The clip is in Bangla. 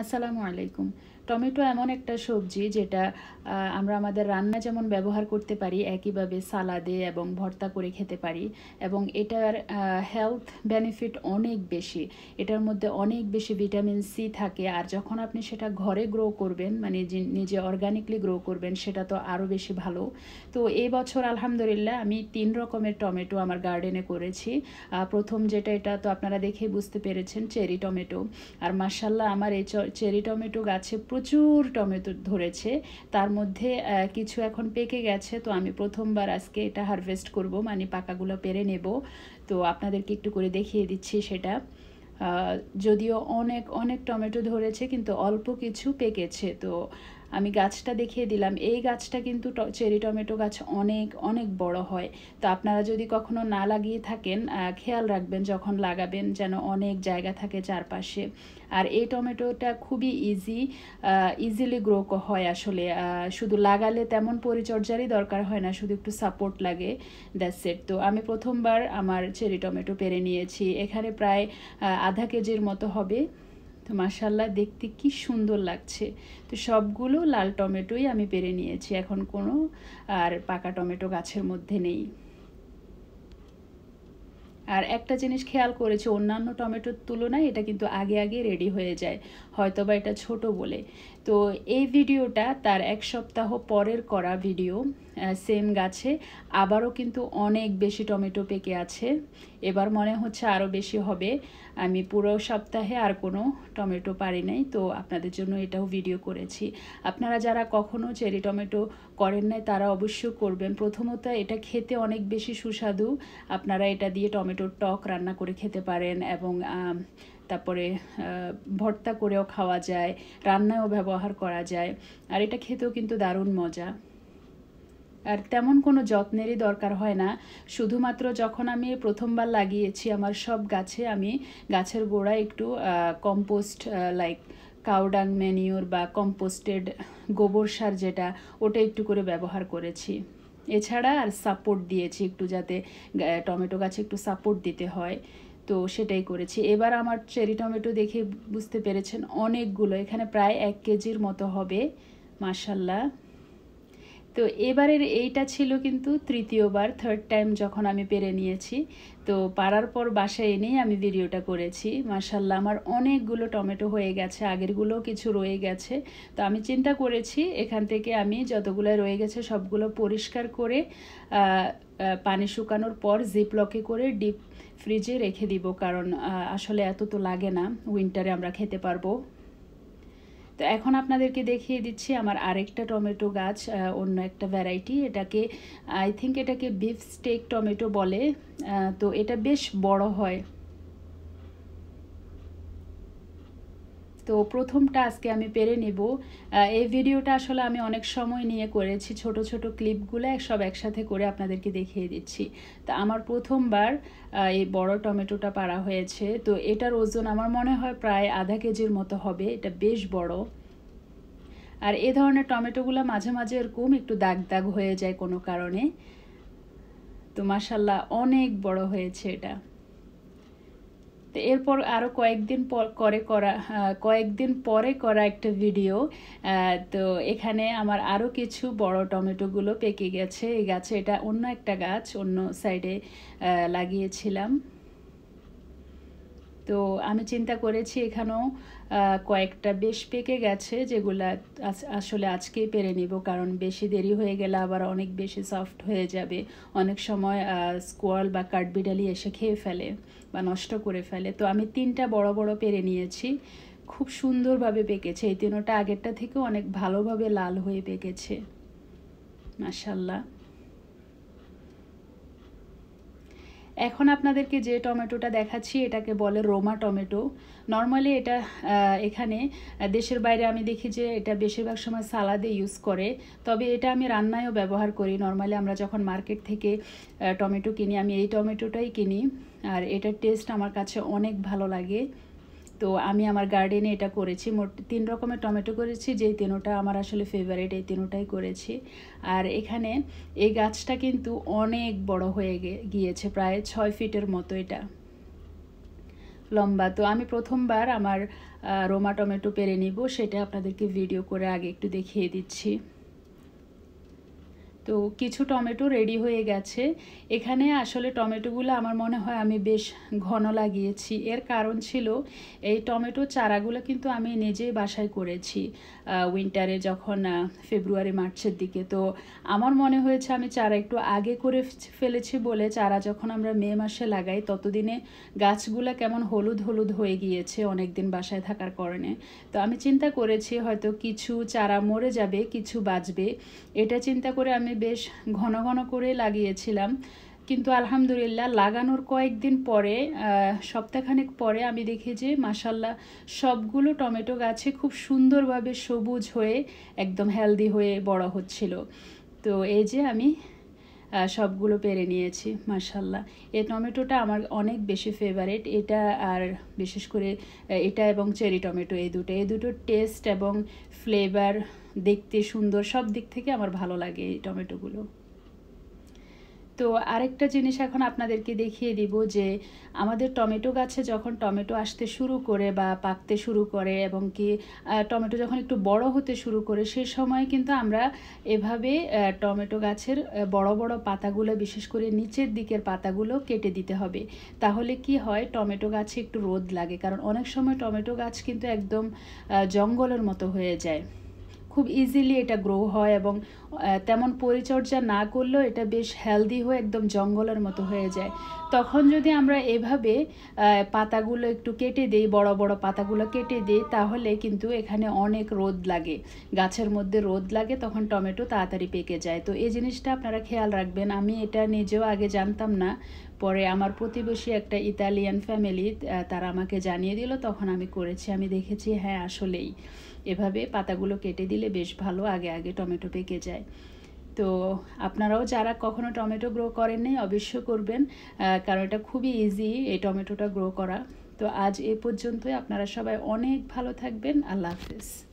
আসসালামু আলাইকুম টমেটো এমন একটা সবজি যেটা আমরা আমাদের রান্না যেমন ব্যবহার করতে পারি একইভাবে সালাদে এবং ভর্তা করে খেতে পারি এবং এটার হেলথ বেনিফিট অনেক বেশি এটার মধ্যে অনেক বেশি ভিটামিন সি থাকে আর যখন আপনি সেটা ঘরে গ্রো করবেন মানে নিজে অর্গানিকলি গ্রো করবেন সেটা তো আরও বেশি ভালো তো এই বছর আলহামদুলিল্লাহ আমি তিন রকমের টমেটো আমার গার্ডেনে করেছি প্রথম যেটা এটা তো আপনারা দেখেই বুঝতে পেরেছেন চেরি টমেটো আর মার্শাল্লাহ আমার এই চেরি টমেটো গাছে প্রচুর টমেটো ধরেছে তার মধ্যে কিছু এখন পেকে গেছে তো আমি প্রথমবার আজকে এটা হারভেস্ট করব মানে পাকাগুলো পেরে নেব তো আপনাদেরকে একটু করে দেখিয়ে দিচ্ছি সেটা যদিও অনেক অনেক টমেটো ধরেছে কিন্তু অল্প কিছু পেকেছে তো আমি গাছটা দেখিয়ে দিলাম এই গাছটা কিন্তু চেরি টমেটো গাছ অনেক অনেক বড় হয় তো আপনারা যদি কখনো না লাগিয়ে থাকেন খেয়াল রাখবেন যখন লাগাবেন যেন অনেক জায়গা থাকে চারপাশে আর এই টমেটোটা খুবই ইজি ইজিলি গ্রো হয় আসলে শুধু লাগালে তেমন পরিচর্যারই দরকার হয় না শুধু একটু সাপোর্ট লাগে দ্যাটস সেট তো আমি প্রথমবার আমার চেরি টমেটো পেরে নিয়েছি এখানে প্রায় আধা কেজির মতো হবে মাশাল্লাহ দেখতে কি সুন্দর লাগছে তো সবগুলো লাল টমেটোই আমি পেরে নিয়েছি এখন কোনো আর পাকা টমেটো গাছের মধ্যে নেই আর একটা জিনিস খেয়াল করেছি অন্যান্য টমেটোর তুলনায় এটা কিন্তু আগে আগে রেডি হয়ে যায় হয়তো বা এটা ছোট বলে তো এই ভিডিওটা তার এক সপ্তাহ পরের করা ভিডিও সেম গাছে আবারও কিন্তু অনেক বেশি টমেটো পেকে আছে এবার মনে হচ্ছে আরও বেশি হবে আমি পুরো সপ্তাহে আর কোনো টমেটো পারি নাই তো আপনাদের জন্য এটাও ভিডিও করেছি আপনারা যারা কখনও চেরি টমেটো করেন নাই তারা অবশ্যই করবেন প্রথমত এটা খেতে অনেক বেশি সুস্বাদু আপনারা এটা দিয়ে টমেটোর টক রান্না করে খেতে পারেন এবং তারপরে ভর্তা করেও খাওয়া যায় রান্নায়ও ব্যবহার করা যায় আর এটা খেতেও কিন্তু দারুণ মজা আর তেমন কোনো যত্নেরই দরকার হয় না শুধুমাত্র যখন আমি প্রথমবার লাগিয়েছি আমার সব গাছে আমি গাছের গোড়ায় একটু কম্পোস্ট লাইক কাউডাং ম্যানিওর বা কম্পোস্টেড গোবর সার যেটা ওটা একটু করে ব্যবহার করেছি এছাড়া আর সাপোর্ট দিয়েছি একটু যাতে টমেটো গাছে একটু সাপোর্ট দিতে হয় তো সেটাই করেছি এবার আমার চেরি টমেটো দেখে বুঝতে পেরেছেন অনেকগুলো এখানে প্রায় এক কেজির মতো হবে মাসাল্লাহ তো এবারের এইটা ছিল কিন্তু তৃতীয়বার থার্ড টাইম যখন আমি পেরে নিয়েছি তো পারার পর বাসায় এনেই আমি ভিডিওটা করেছি মার্শাল্লাহ আমার অনেকগুলো টমেটো হয়ে গেছে আগেরগুলো কিছু রয়ে গেছে তো আমি চিন্তা করেছি এখান থেকে আমি যতগুলো রয়ে গেছে সবগুলো পরিষ্কার করে পানি শুকানোর পর জিপলকে করে ডিপ ফ্রিজে রেখে দিব কারণ আসলে এত তো লাগে না উইন্টারে আমরা খেতে পারবো তো এখন আপনাদেরকে দেখিয়ে দিচ্ছি আমার আরেকটা টমেটো গাছ অন্য একটা ভ্যারাইটি এটাকে আই থিঙ্ক এটাকে বিফ স্টেক টমেটো বলে তো এটা বেশ বড় হয় তো প্রথমটা আজকে আমি পেরে নেব এই ভিডিওটা আসলে আমি অনেক সময় নিয়ে করেছি ছোট ছোট ক্লিপগুলো সব একসাথে করে আপনাদেরকে দেখিয়ে দিচ্ছি তো আমার প্রথমবার এই বড় টমেটোটা পাড়া হয়েছে তো এটার ওজন আমার মনে হয় প্রায় আধা কেজির মতো হবে এটা বেশ বড় আর এ ধরনের টমেটোগুলো মাঝে মাঝে এরকম একটু দাগ দাগ হয়ে যায় কোনো কারণে তো মাসাল্লাহ অনেক বড় হয়েছে এটা তো এরপর আরও কয়েকদিন পর করে করা হ্যাঁ, কয়েকদিন পরে করা একটা ভিডিও তো এখানে আমার আরও কিছু বড় টমেটোগুলো পেকে গেছে এই গাছে এটা অন্য একটা গাছ অন্য সাইডে লাগিয়েছিলাম তো আমি চিন্তা করেছি এখানেও কয়েকটা বেশ পেকে গেছে যেগুলো আসলে আজকেই পেরে নিব কারণ বেশি দেরি হয়ে গেলে আবার অনেক বেশি সফট হয়ে যাবে অনেক সময় স্কোয়াল বা কাঠবিডালি এসে খেয়ে ফেলে বা নষ্ট করে ফেলে তো আমি তিনটা বড় বড় পেরে নিয়েছি খুব সুন্দরভাবে পেকেছে এই তিনোটা আগেরটা থেকে অনেক ভালোভাবে লাল হয়ে পেকেছে মাসাল্লাহ এখন আপনাদেরকে যে টমেটোটা দেখাচ্ছি এটাকে বলে রোমা টমেটো নর্মালি এটা এখানে দেশের বাইরে আমি দেখি যে এটা বেশিরভাগ সময় সালাদে ইউজ করে তবে এটা আমি রান্নায়ও ব্যবহার করি নর্মালি আমরা যখন মার্কেট থেকে টমেটো কিনি আমি এই টমেটোটাই কিনি আর এটার টেস্ট আমার কাছে অনেক ভালো লাগে তো আমি আমার গার্ডেনে এটা করেছি মোট তিন রকমের টমেটো করেছি যেই তিনোটা আমার আসলে ফেভারিট এই তিনোটাই করেছি আর এখানে এই গাছটা কিন্তু অনেক বড় হয়ে গিয়েছে প্রায় ছয় ফিটের মতো এটা লম্বা তো আমি প্রথমবার আমার রোমা টমেটো পেরে নিব সেটা আপনাদেরকে ভিডিও করে আগে একটু দেখিয়ে দিচ্ছি তো কিছু টমেটো রেডি হয়ে গেছে এখানে আসলে টমেটোগুলো আমার মনে হয় আমি বেশ ঘন লাগিয়েছি এর কারণ ছিল এই টমেটো চারাগুলো কিন্তু আমি নিজেই বাসায় করেছি উইন্টারে যখন ফেব্রুয়ারি মার্চের দিকে তো আমার মনে হয়েছে আমি চারা একটু আগে করে ফেলেছি বলে চারা যখন আমরা মে মাসে লাগাই ততদিনে গাছগুলো কেমন হলুদ হলুদ হয়ে গিয়েছে অনেক দিন বাসায় থাকার কারণে তো আমি চিন্তা করেছি হয়তো কিছু চারা মরে যাবে কিছু বাঁচবে এটা চিন্তা করে আমি আমি বেশ ঘন ঘন করে লাগিয়েছিলাম কিন্তু আলহামদুলিল্লাহ লাগানোর কয়েকদিন পরে সপ্তাহখানেক পরে আমি দেখি যে মাসাল্লাহ সবগুলো টমেটো গাছে খুব সুন্দরভাবে সবুজ হয়ে একদম হেলদি হয়ে বড় হচ্ছিল তো এই যে আমি সবগুলো পেরে নিয়েছি মাসাল্লাহ এই টমেটোটা আমার অনেক বেশি ফেভারেট এটা আর বিশেষ করে এটা এবং চেরি টমেটো এই দুটো এই দুটোর টেস্ট এবং ফ্লেভার দেখতে সুন্দর সব দিক থেকে আমার ভালো লাগে এই টমেটোগুলো তো আরেকটা জিনিস এখন আপনাদেরকে দেখিয়ে দিব যে আমাদের টমেটো গাছে যখন টমেটো আসতে শুরু করে বা পাকতে শুরু করে এবং কি টমেটো যখন একটু বড় হতে শুরু করে সে সময় কিন্তু আমরা এভাবে টমেটো গাছের বড় বড় পাতাগুলো বিশেষ করে নিচের দিকের পাতাগুলো কেটে দিতে হবে তাহলে কি হয় টমেটো গাছে একটু রোদ লাগে কারণ অনেক সময় টমেটো গাছ কিন্তু একদম জঙ্গলের মতো হয়ে যায় খুব ইজিলি এটা গ্রো হয় এবং তেমন পরিচর্যা না করলেও এটা বেশ হেলদি হয়ে একদম জঙ্গলের মতো হয়ে যায় তখন যদি আমরা এভাবে পাতাগুলো একটু কেটে দিই বড় বড় পাতাগুলো কেটে দিই তাহলে কিন্তু এখানে অনেক রোদ লাগে গাছের মধ্যে রোদ লাগে তখন টমেটো তাড়াতাড়ি পেকে যায় তো এই জিনিসটা আপনারা খেয়াল রাখবেন আমি এটা নিজেও আগে জানতাম না পরে আমার প্রতিবেশী একটা ইতালিয়ান ফ্যামিলি তারা আমাকে জানিয়ে দিল তখন আমি করেছি আমি দেখেছি হ্যাঁ আসলেই এভাবে পাতাগুলো কেটে দিলে বেশ ভালো আগে আগে টমেটো পেকে যায় তো আপনারাও যারা কখনো টমেটো গ্রো করেন নাই অবশ্য করবেন কারণ এটা খুবই ইজি এই টমেটোটা গ্রো করা তো আজ এ পর্যন্তই আপনারা সবাই অনেক ভালো থাকবেন আল্লাহ হাফেজ